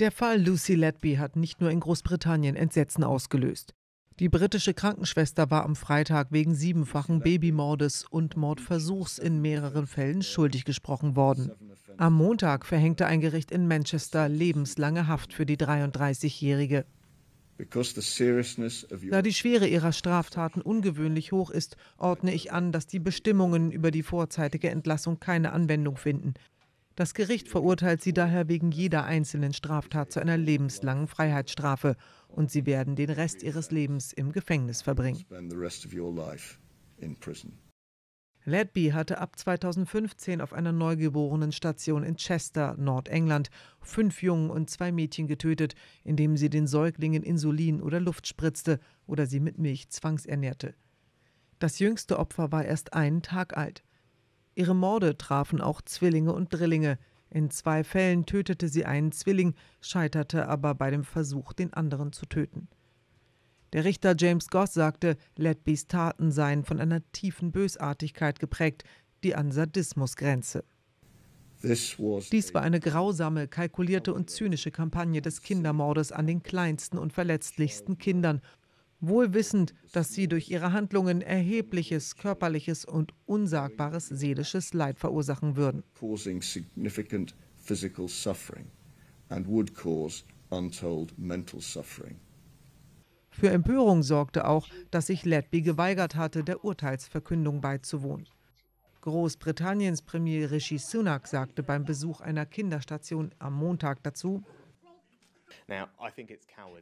Der Fall Lucy Letby hat nicht nur in Großbritannien Entsetzen ausgelöst. Die britische Krankenschwester war am Freitag wegen siebenfachen Babymordes und Mordversuchs in mehreren Fällen schuldig gesprochen worden. Am Montag verhängte ein Gericht in Manchester lebenslange Haft für die 33-Jährige. Da die Schwere ihrer Straftaten ungewöhnlich hoch ist, ordne ich an, dass die Bestimmungen über die vorzeitige Entlassung keine Anwendung finden. Das Gericht verurteilt sie daher wegen jeder einzelnen Straftat zu einer lebenslangen Freiheitsstrafe und sie werden den Rest ihres Lebens im Gefängnis verbringen. Ledby hatte ab 2015 auf einer Neugeborenenstation in Chester, Nordengland, fünf Jungen und zwei Mädchen getötet, indem sie den Säuglingen Insulin oder Luft spritzte oder sie mit Milch zwangsernährte. Das jüngste Opfer war erst einen Tag alt. Ihre Morde trafen auch Zwillinge und Drillinge. In zwei Fällen tötete sie einen Zwilling, scheiterte aber bei dem Versuch, den anderen zu töten. Der Richter James Goss sagte, Letbys Taten seien von einer tiefen Bösartigkeit geprägt, die an Sadismus grenze. Dies war eine grausame, kalkulierte und zynische Kampagne des Kindermordes an den kleinsten und verletzlichsten Kindern wohl wissend, dass sie durch ihre Handlungen erhebliches körperliches und unsagbares seelisches Leid verursachen würden. Für Empörung sorgte auch, dass sich Letby geweigert hatte, der Urteilsverkündung beizuwohnen. Großbritanniens Premier Rishi Sunak sagte beim Besuch einer Kinderstation am Montag dazu,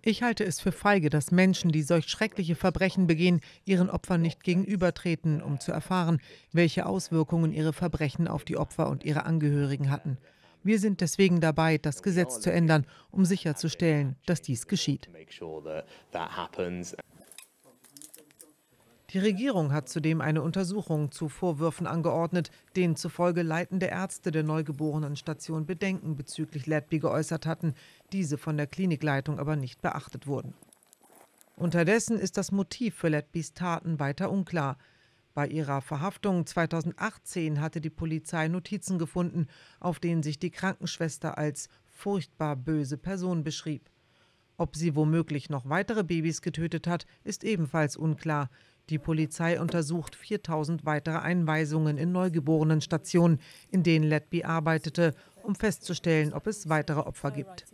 ich halte es für feige, dass Menschen, die solch schreckliche Verbrechen begehen, ihren Opfern nicht gegenübertreten, um zu erfahren, welche Auswirkungen ihre Verbrechen auf die Opfer und ihre Angehörigen hatten. Wir sind deswegen dabei, das Gesetz zu ändern, um sicherzustellen, dass dies geschieht. Die Regierung hat zudem eine Untersuchung zu Vorwürfen angeordnet, denen zufolge leitende Ärzte der Neugeborenenstation Bedenken bezüglich Letby geäußert hatten, diese von der Klinikleitung aber nicht beachtet wurden. Unterdessen ist das Motiv für Letbys Taten weiter unklar. Bei ihrer Verhaftung 2018 hatte die Polizei Notizen gefunden, auf denen sich die Krankenschwester als furchtbar böse Person beschrieb. Ob sie womöglich noch weitere Babys getötet hat, ist ebenfalls unklar. Die Polizei untersucht 4000 weitere Einweisungen in Neugeborenenstationen, in denen Letby arbeitete, um festzustellen, ob es weitere Opfer gibt.